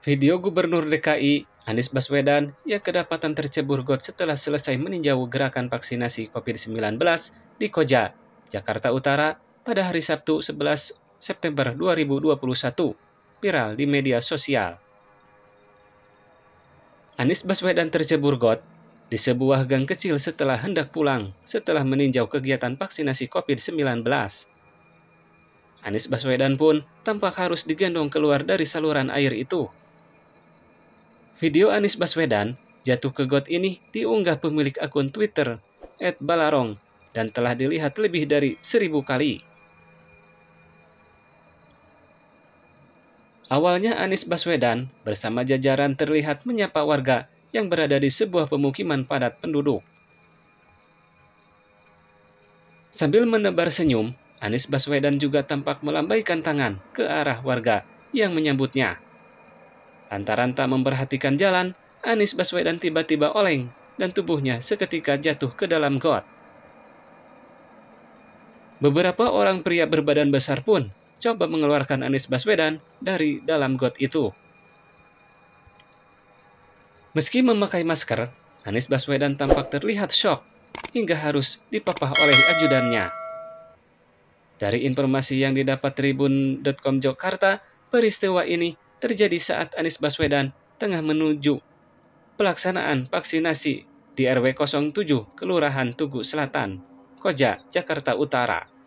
Video Gubernur DKI Anies Baswedan yang kedapatan tercebur got setelah selesai meninjau gerakan vaksinasi COVID-19 di Koja, Jakarta Utara pada hari Sabtu 11 September 2021, viral di media sosial. Anies Baswedan tercebur got di sebuah gang kecil setelah hendak pulang setelah meninjau kegiatan vaksinasi COVID-19. Anies Baswedan pun tampak harus digendong keluar dari saluran air itu Video Anies Baswedan jatuh ke got ini diunggah pemilik akun Twitter @balarong dan telah dilihat lebih dari seribu kali. Awalnya Anies Baswedan bersama jajaran terlihat menyapa warga yang berada di sebuah pemukiman padat penduduk. Sambil menebar senyum, Anies Baswedan juga tampak melambaikan tangan ke arah warga yang menyambutnya. Lantaran tak memperhatikan jalan, Anies Baswedan tiba-tiba oleng dan tubuhnya seketika jatuh ke dalam got. Beberapa orang pria berbadan besar pun coba mengeluarkan Anies Baswedan dari dalam got itu. Meski memakai masker, Anies Baswedan tampak terlihat shock hingga harus dipapah oleh ajudannya. Dari informasi yang didapat Tribun.com Jakarta, peristiwa ini terjadi saat Anies Baswedan tengah menuju pelaksanaan vaksinasi di RW 07 Kelurahan Tugu Selatan, Koja, Jakarta Utara.